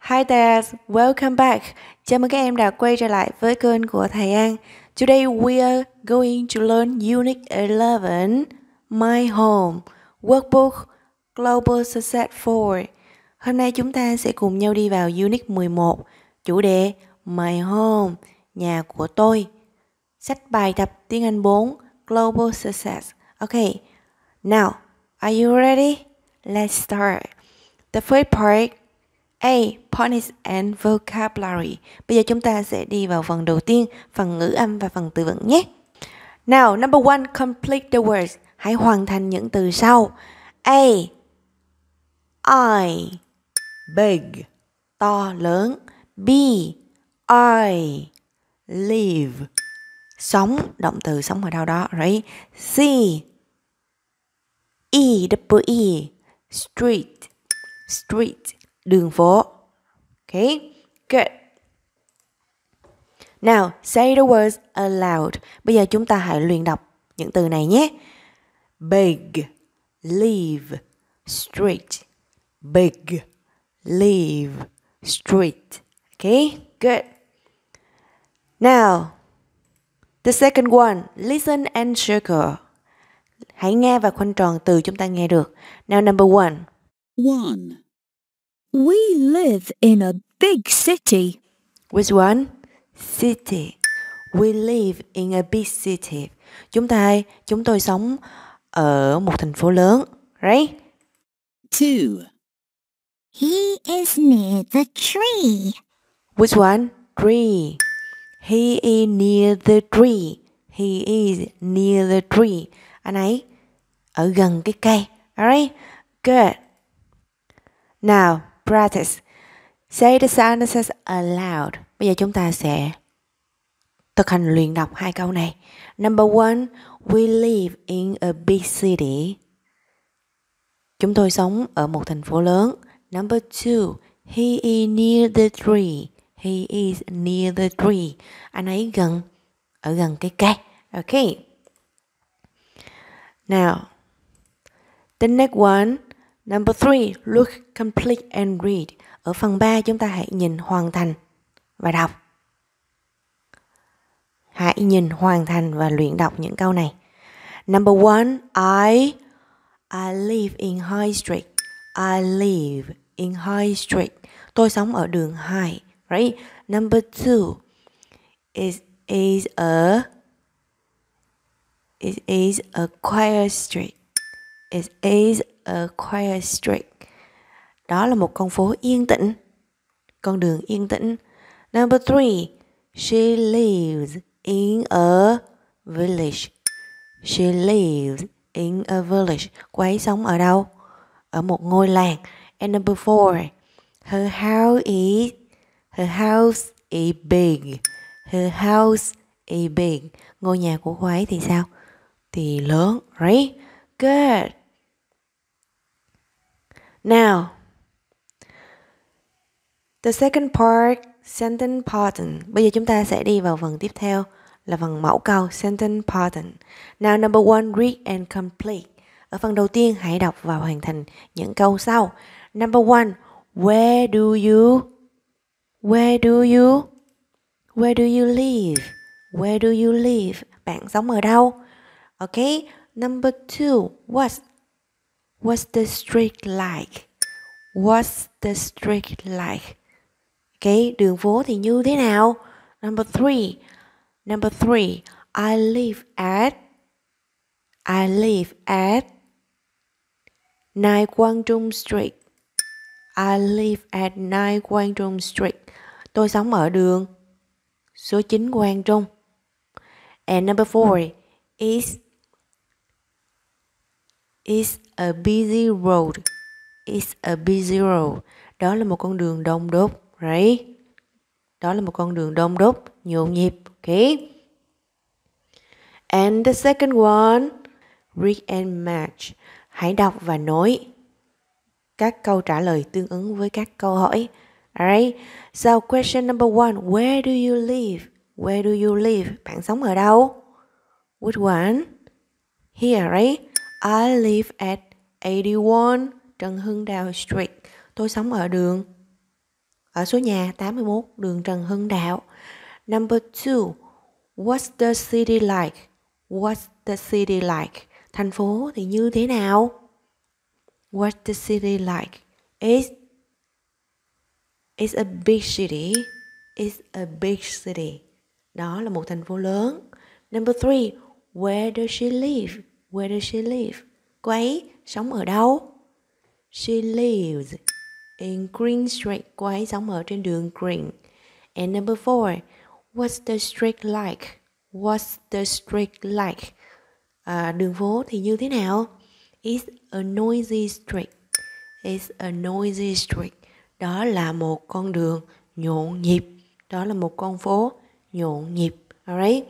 Hi there, welcome back. Chào mừng các em đã quay trở lại với kênh của thầy An. Today we are going to learn Unit 11, My Home, Workbook, Global Success 4. Hôm nay chúng ta sẽ cùng nhau đi vào Unit 11, chủ đề My Home, nhà của tôi. Sách bài tập tiếng Anh 4, Global Success. Ok, now, are you ready? Let's start. The first part A. Phonics and Vocabulary Bây giờ chúng ta sẽ đi vào phần đầu tiên, phần ngữ âm và phần từ vựng nhé. Now, number one, complete the words. Hãy hoàn thành những từ sau. A. I. Big. To lớn. B. I. Live. Sống. Động từ sống ở đâu đó. Right? C. E. W. E. Street. Street đường phố. Okay, good. Now, say the words aloud. Bây giờ chúng ta hãy luyện đọc những từ này nhé. Big, leave, street. Big, leave, street. Okay, good. Now, the second one, listen and circle. Hãy nghe và khoanh tròn từ chúng ta nghe được. Now number one. One. We live in a big city. Which one? City. We live in a big city. Chúng ta, chúng tôi sống ở một thành phố lớn, right? Two. He is near the tree. Which one? Tree. He is near the tree. He is near the tree. Anh ấy ở gần cái cây. Alright? Good. Now, practice. Say the sentences aloud. Bây giờ chúng ta sẽ thực hành luyện đọc hai câu này. Number one, we live in a big city. Chúng tôi sống ở một thành phố lớn. Number two, he is near the tree. He is near the tree. Anh ấy gần, ở gần cái cây. Okay. Now, the next one. Number three, look, complete and read. Ở phần 3 chúng ta hãy nhìn hoàn thành và đọc. Hãy nhìn hoàn thành và luyện đọc những câu này. Number one, I I live in High Street. I live in High Street. Tôi sống ở đường High, right? Number two, it is a It is a quiet street. It is ở Choir Street. Đó là một con phố yên tĩnh, con đường yên tĩnh. Number three, she lives in a village. She lives in a village. Cô ấy sống ở đâu? Ở một ngôi làng. And number four, her house is her house is big. Her house is big. Ngôi nhà của cô ấy thì sao? Thì lớn, right? Good. Now, the second part, sentence pattern. Bây giờ chúng ta sẽ đi vào phần tiếp theo là phần mẫu câu, sentence pattern. Now number one, read and complete. Ở phần đầu tiên, hãy đọc và hoàn thành những câu sau. Number one, where do you, where do you, where do you live? Where do you live? Bạn sống ở đâu? Okay. Number two, what What's the street like? What's the street like? Cái đường phố thì như thế nào? Number three. Number three. I live at. I live at. Nai Quang Trung Street. I live at Nai Quang Trung Street. Tôi sống ở đường số 9 Quang Trung. And number four is It's a busy road. It's a busy road. Đó là một con đường đông đúc, right? Đó là một con đường đông đúc, nhộn nhịp, okay? And the second one, read and match. Hãy đọc và nối các câu trả lời tương ứng với các câu hỏi. Alright. So question number one, where do you live? Where do you live? Bạn sống ở đâu? Which one? Here, right? I live at 81 Trần Hưng Đạo Street. Tôi sống ở đường ở số nhà 81 đường Trần Hưng Đạo. Number 2. What's the city like? What's the city like? Thành phố thì như thế nào? What's the city like? It's It's a big city. It's a big city. Đó là một thành phố lớn. Number 3. Where does she live? Where does she live? Cô ấy sống ở đâu? She lives in Green Street. Cô ấy sống ở trên đường Green. And number four, what's the street like? What's the street like? À, đường phố thì như thế nào? It's a noisy street. It's a noisy street. Đó là một con đường nhộn nhịp. Đó là một con phố nhộn nhịp. Alright.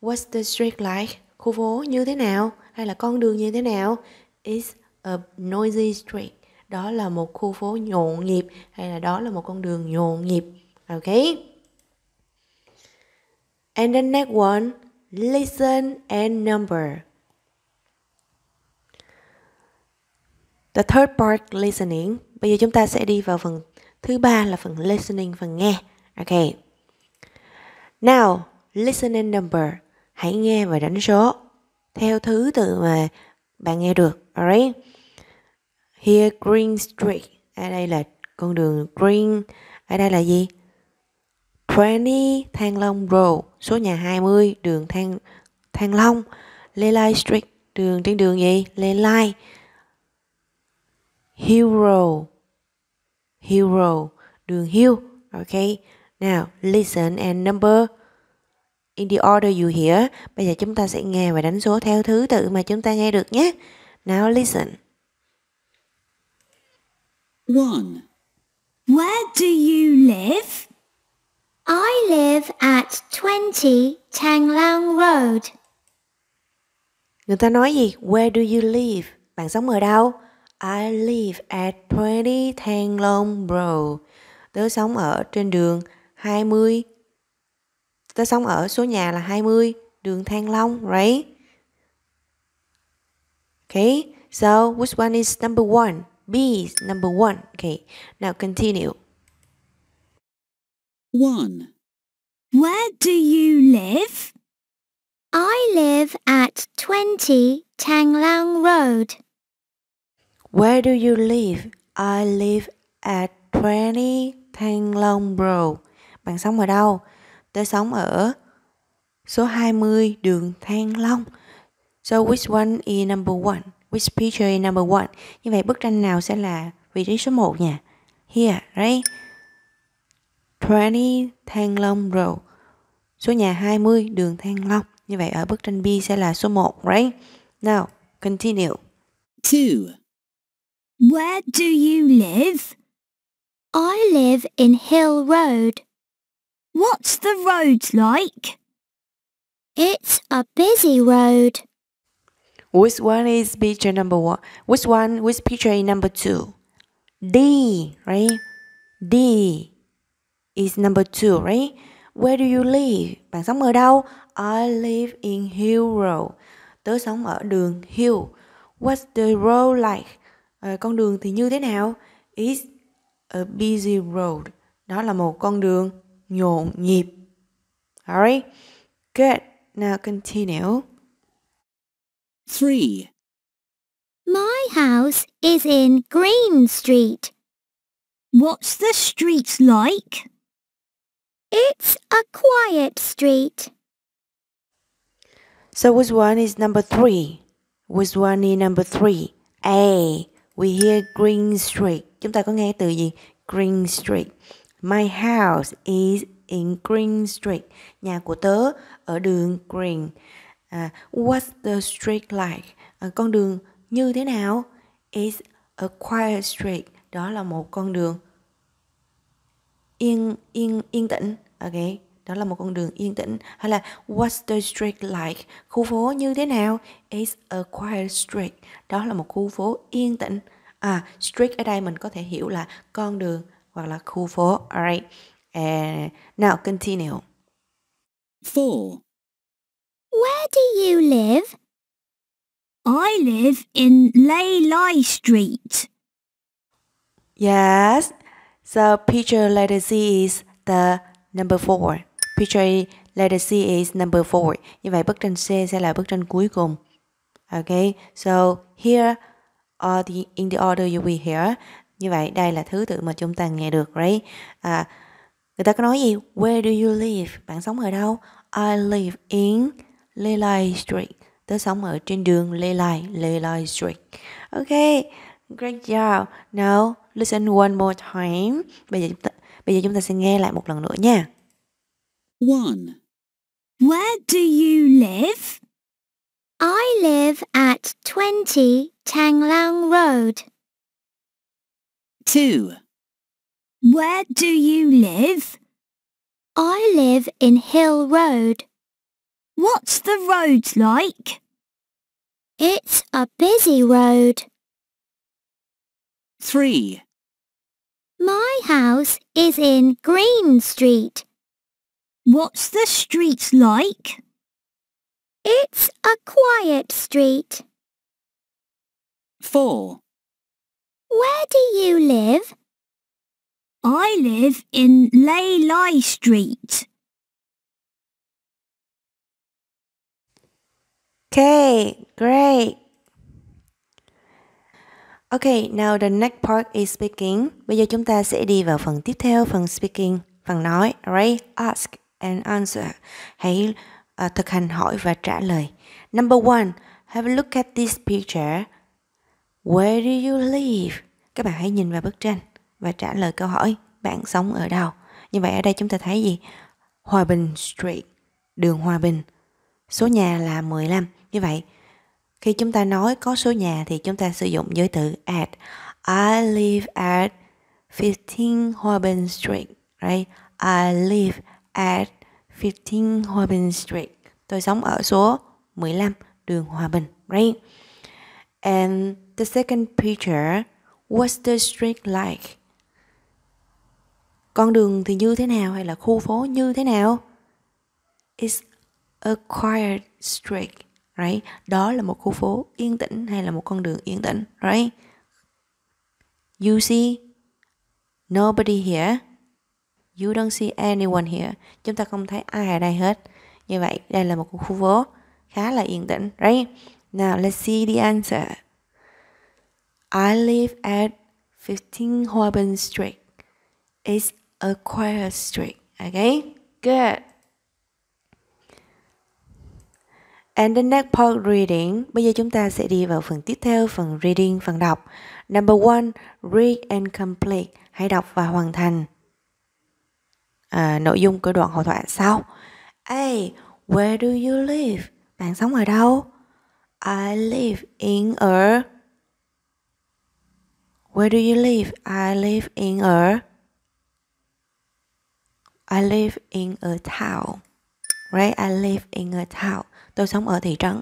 What's the street like? Khu phố như thế nào? hay là con đường như thế nào Is a noisy street đó là một khu phố nhộn nhịp hay là đó là một con đường nhộn nhịp ok and the next one listen and number the third part listening bây giờ chúng ta sẽ đi vào phần thứ ba là phần listening phần nghe ok now listen and number hãy nghe và đánh số theo thứ tự mà bạn nghe được alright here green street ở đây là con đường green ở đây là gì 20 Thang Long Road số nhà 20 đường Thang Thang Long Lê Lai Street đường trên đường gì Lê Lai Hero. Road đường Hill Okay. now listen and number in the order you hear. Bây giờ chúng ta sẽ nghe và đánh số theo thứ tự mà chúng ta nghe được nhé. Now listen. One. Where do you live? I live at 20 Tanglang Road. Người ta nói gì? Where do you live? Bạn sống ở đâu? I live at 20 Tanglang Road. Tớ sống ở trên đường 20 ta sống ở số nhà là 20 đường Thang Long, right? Okay, so which one is number one? B is number one. Okay, now continue. One. Where do you live? I live at 20 Tanglang Road. Where do you live? I live at 20 Long Road. Bạn sống ở đâu? tôi sống ở số 20 đường Thang Long. So which one is number one? Which picture is number one? Như vậy bức tranh nào sẽ là vị trí số 1 nha? Here, right? 20 Thang Long Road. Số nhà 20 đường Thang Long. Như vậy ở bức tranh B sẽ là số 1, right? Now, continue. 2. Where do you live? I live in Hill Road. What's the road like? It's a busy road. Which one is picture number one? Which one? Which picture is number two? D, right? D is number two, right? Where do you live? Bạn sống ở đâu? I live in Hill Road. Tớ sống ở đường Hill. What's the road like? À, con đường thì như thế nào? It's a busy road. Đó là một con đường nhộn nhịp. Alright, good. Now continue. Three. My house is in Green Street. What's the street like? It's a quiet street. So which one is number three? Which one is number three? A. We hear Green Street. Chúng ta có nghe từ gì? Green Street. My house is in Green Street. Nhà của tớ ở đường Green. À, what's the street like? À, con đường như thế nào? It's a quiet street. Đó là một con đường yên yên yên tĩnh. Ok, đó là một con đường yên tĩnh. Hay là what's the street like? Khu phố như thế nào? It's a quiet street. Đó là một khu phố yên tĩnh. À, street ở đây mình có thể hiểu là con đường hoặc là khu Alright. And now continue. 4. Where do you live? I live in Leilai Street. Yes. So picture letter C is the number 4. Picture letter C is number 4. Như vậy bức tranh C sẽ là bức tranh cuối cùng. Okay. So here are the in the order you will hear. như vậy đây là thứ tự mà chúng ta nghe được right à, người ta có nói gì where do you live bạn sống ở đâu I live in Lê Street tớ sống ở trên đường Lê Lai Street ok great job now listen one more time bây giờ chúng ta bây giờ chúng ta sẽ nghe lại một lần nữa nha one where do you live I live at 20 Tang Lang Road. 2. Where do you live? I live in Hill Road. What's the road like? It's a busy road. 3. My house is in Green Street. What's the street like? It's a quiet street. 4. Where do you live? I live in Lei Lai Street. Okay, great. Okay, now the next part is speaking. Bây giờ chúng ta sẽ đi vào phần tiếp theo, phần speaking, phần nói, right? Ask and answer. Hãy uh, thực hành hỏi và trả lời. Number one, have a look at this picture. Where do you live? Các bạn hãy nhìn vào bức tranh và trả lời câu hỏi bạn sống ở đâu. Như vậy ở đây chúng ta thấy gì? Hòa Bình Street, đường Hòa Bình. Số nhà là 15. Như vậy, khi chúng ta nói có số nhà thì chúng ta sử dụng giới từ at. I live at 15 Hòa Bình Street. Right? I live at 15 Hòa Bình Street. Tôi sống ở số 15 đường Hòa Bình. Right? And the second picture, what's the street like? Con đường thì như thế nào hay là khu phố như thế nào? It's a quiet street, right? Đó là một khu phố yên tĩnh hay là một con đường yên tĩnh, right? You see nobody here. You don't see anyone here. Chúng ta không thấy ai ở đây hết. Như vậy, đây là một khu phố khá là yên tĩnh, right? Now let's see the answer. I live at 15 Hoben Street. It's a quiet street. Okay, good. And the next part reading. Bây giờ chúng ta sẽ đi vào phần tiếp theo, phần reading, phần đọc. Number one, read and complete. Hãy đọc và hoàn thành. À, nội dung của đoạn hội thoại sau. A. Where do you live? Bạn sống ở đâu? I live in a Where do you live? I live in a I live in a town. Right? I live in a town. Tôi sống ở thị trấn.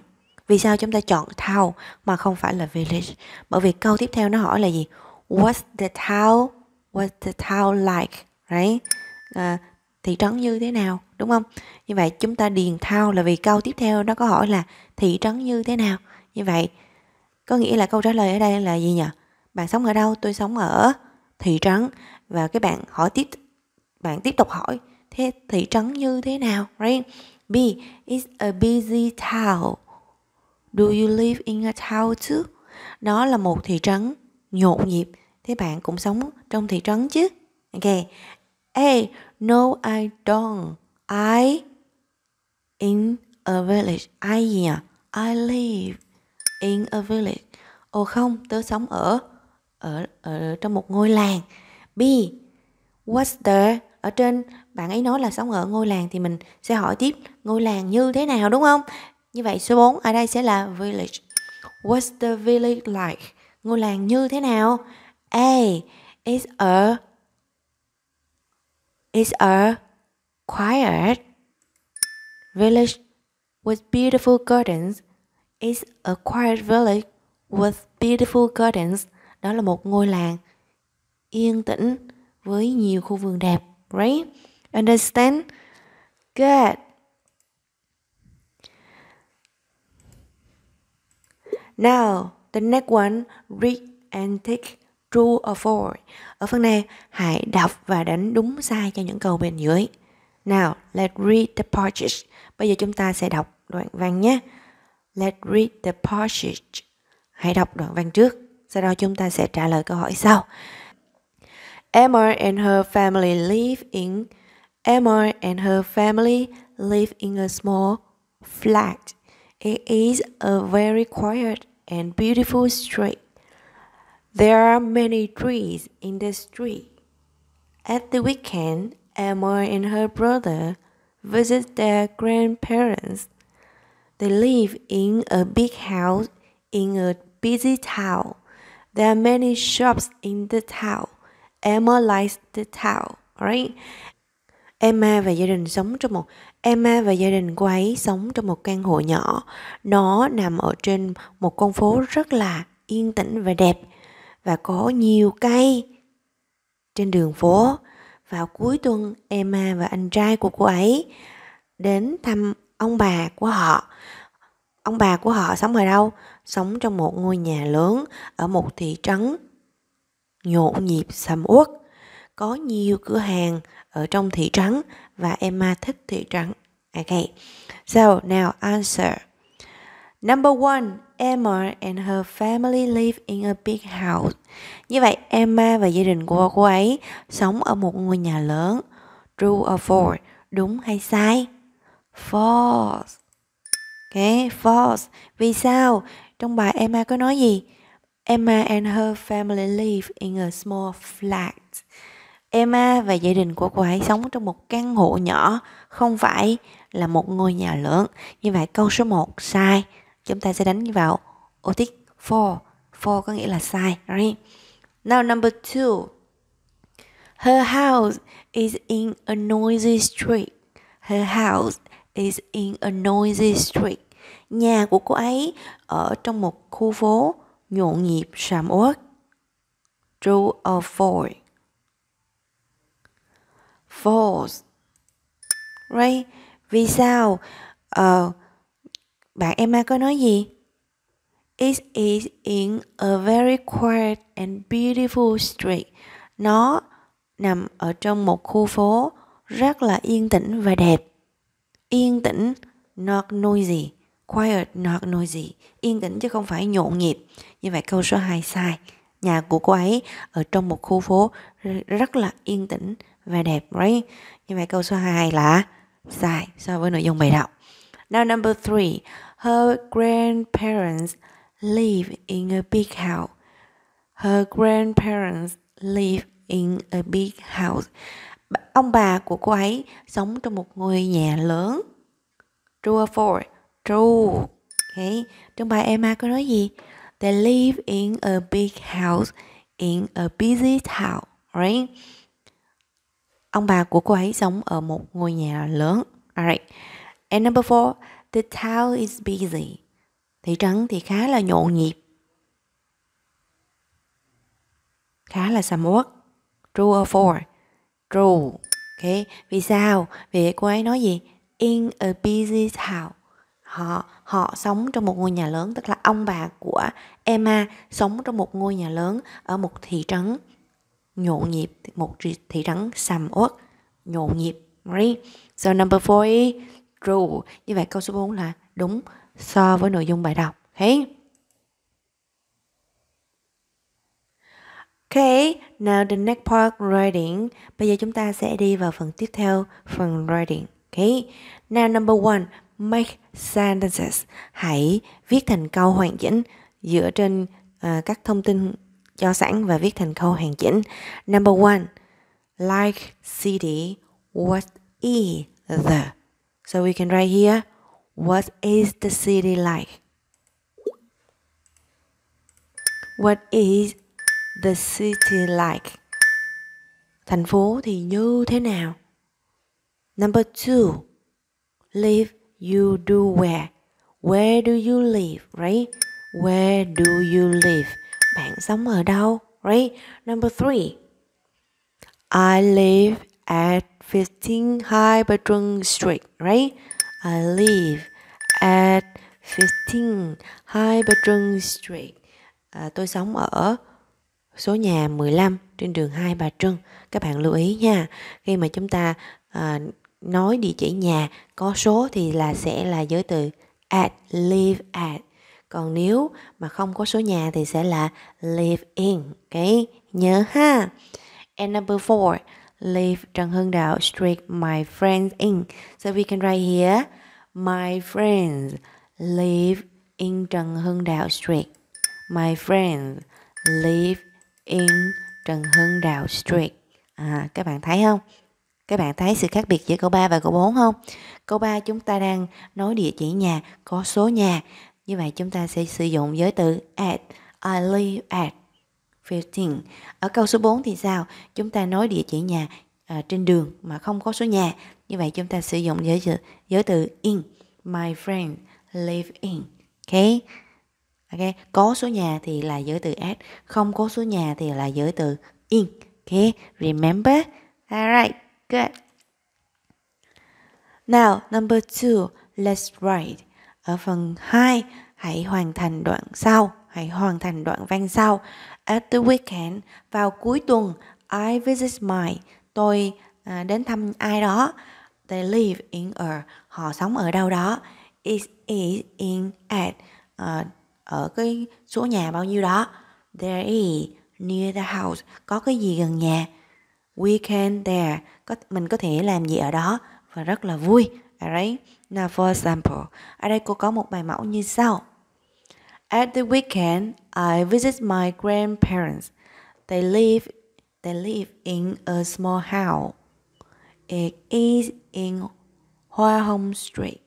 Vì sao chúng ta chọn town mà không phải là village? Bởi vì câu tiếp theo nó hỏi là gì? What's the town? What's the town like? Right? À, thị trấn như thế nào? Đúng không? Như vậy chúng ta điền town là vì câu tiếp theo nó có hỏi là thị trấn như thế nào? Như vậy có nghĩa là câu trả lời ở đây là gì nhỉ? bạn sống ở đâu tôi sống ở thị trấn và cái bạn hỏi tiếp bạn tiếp tục hỏi thế thị trấn như thế nào right B is a busy town do you live in a town too nó là một thị trấn nhộn nhịp thế bạn cũng sống trong thị trấn chứ ok A no I don't I in a village I gì nhỉ I live in a village ồ không tớ sống ở ở ở trong một ngôi làng B what's the ở trên bạn ấy nói là sống ở ngôi làng thì mình sẽ hỏi tiếp ngôi làng như thế nào đúng không như vậy số 4 ở đây sẽ là village what's the village like ngôi làng như thế nào A it's a it's a quiet village with beautiful gardens it's a quiet village with beautiful gardens đó là một ngôi làng yên tĩnh với nhiều khu vườn đẹp right understand good now the next one read and take true or false ở phần này hãy đọc và đánh đúng sai cho những câu bên dưới Now, let read the passage. Bây giờ chúng ta sẽ đọc đoạn văn nhé. Let read the passage. Hãy đọc đoạn văn trước. Sau đó chúng ta sẽ trả lời câu hỏi sau. Emma and her family live in Emma and her family live in a small flat. It is a very quiet and beautiful street. There are many trees in the street. At the weekend, Emma and her brother visit their grandparents. They live in a big house in a busy town. There are many shops in the town. Emma likes the town. right? Emma và gia đình sống trong một Emma và gia đình cô ấy sống trong một căn hộ nhỏ. Nó nằm ở trên một con phố rất là yên tĩnh và đẹp và có nhiều cây trên đường phố. Vào cuối tuần, Emma và anh trai của cô ấy đến thăm ông bà của họ. Ông bà của họ sống ở đâu? sống trong một ngôi nhà lớn ở một thị trấn nhộn nhịp sầm uất có nhiều cửa hàng ở trong thị trấn và Emma thích thị trấn. OK So now answer. Number one, Emma and her family live in a big house. Như vậy, Emma và gia đình của cô ấy sống ở một ngôi nhà lớn. True or false? Đúng hay sai? False. Okay, false. Vì sao? Trong bài Emma có nói gì? Emma and her family live in a small flat. Emma và gia đình của cô ấy sống trong một căn hộ nhỏ, không phải là một ngôi nhà lớn. Như vậy câu số 1 sai. Chúng ta sẽ đánh vào ô tích for. For có nghĩa là sai. Right? Now number 2. Her house is in a noisy street. Her house is in a noisy street. Nhà của cô ấy ở trong một khu phố nhộn nhịp sầm uất. True or false? False. Right? Vì sao? Uh, bạn Emma có nói gì? It is in a very quiet and beautiful street. Nó nằm ở trong một khu phố rất là yên tĩnh và đẹp yên tĩnh not noisy quiet not noisy yên tĩnh chứ không phải nhộn nhịp như vậy câu số 2 sai nhà của cô ấy ở trong một khu phố rất là yên tĩnh và đẹp right như vậy câu số 2 là sai so với nội dung bài đọc now number three her grandparents live in a big house her grandparents live in a big house ông bà của cô ấy sống trong một ngôi nhà lớn true or false true okay. trong bài Emma có nói gì they live in a big house in a busy town right ông bà của cô ấy sống ở một ngôi nhà lớn alright and number four the town is busy thị trấn thì khá là nhộn nhịp khá là sầm uất true or false True, Ok, vì sao? Vì cô ấy nói gì? In a busy town. Họ họ sống trong một ngôi nhà lớn tức là ông bà của Emma sống trong một ngôi nhà lớn ở một thị trấn nhộn nhịp, một thị trấn sầm uất, nhộn nhịp. Right? So number 4 is true. Như vậy câu số 4 là đúng so với nội dung bài đọc. Okay? Okay, now the next part writing. Bây giờ chúng ta sẽ đi vào phần tiếp theo, phần writing. Okay. Now number one, make sentences. Hãy viết thành câu hoàn chỉnh dựa trên uh, các thông tin cho sẵn và viết thành câu hoàn chỉnh. Number one, like city, what is the? So we can write here, what is the city like? What is the city like? Thành phố thì như thế nào? Number two, live you do where? Where do you live, right? Where do you live? Bạn sống ở đâu, right? Number three, I live at 15 High Patron Street, right? I live at 15 High Patron Street. À, tôi sống ở số nhà 15 trên đường Hai Bà Trưng. Các bạn lưu ý nha, khi mà chúng ta à, nói địa chỉ nhà có số thì là sẽ là giới từ at, live at. Còn nếu mà không có số nhà thì sẽ là live in. Ok, nhớ ha. And number four, live Trần Hưng Đạo Street My Friends in. So we can write here, my friends live in Trần Hưng Đạo Street. My friends live in Trần Hưng Đạo Street à, các bạn thấy không các bạn thấy sự khác biệt giữa câu 3 và câu 4 không câu 3 chúng ta đang nói địa chỉ nhà có số nhà như vậy chúng ta sẽ sử dụng giới từ at I live at 15 ở câu số 4 thì sao chúng ta nói địa chỉ nhà à, trên đường mà không có số nhà như vậy chúng ta sử dụng giới từ giới từ in my friend live in okay ok có số nhà thì là giới từ at không có số nhà thì là giới từ in ok remember alright good now number two let's write ở phần 2 hãy hoàn thành đoạn sau hãy hoàn thành đoạn văn sau at the weekend vào cuối tuần I visit my tôi à, đến thăm ai đó they live in a họ sống ở đâu đó it is in at uh, ở cái số nhà bao nhiêu đó there is near the house có cái gì gần nhà we can there có mình có thể làm gì ở đó và rất là vui alright now for example ở đây cô có một bài mẫu như sau at the weekend I visit my grandparents they live they live in a small house it is in Hoa Hong Street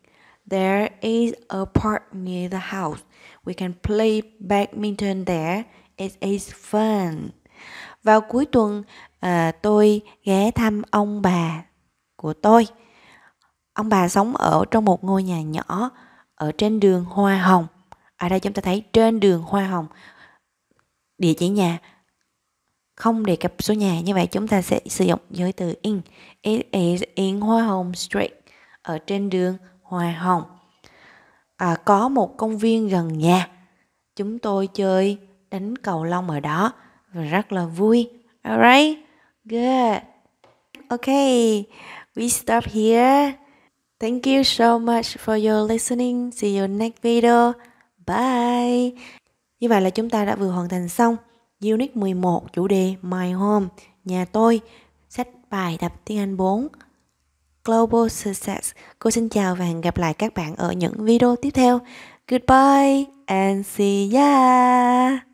there is a park near the house We can play badminton there. It is fun. Vào cuối tuần à, tôi ghé thăm ông bà của tôi. Ông bà sống ở trong một ngôi nhà nhỏ ở trên đường Hoa Hồng. Ở à, đây chúng ta thấy trên đường Hoa Hồng địa chỉ nhà không đề cập số nhà như vậy chúng ta sẽ sử dụng giới từ in it is in hoa hồng street ở trên đường hoa hồng à, có một công viên gần nhà chúng tôi chơi đánh cầu lông ở đó và rất là vui alright good okay we stop here thank you so much for your listening see you next video bye như vậy là chúng ta đã vừa hoàn thành xong unit 11 chủ đề my home nhà tôi sách bài tập tiếng Anh 4 Global Success. Cô xin chào và hẹn gặp lại các bạn ở những video tiếp theo. Goodbye and see ya!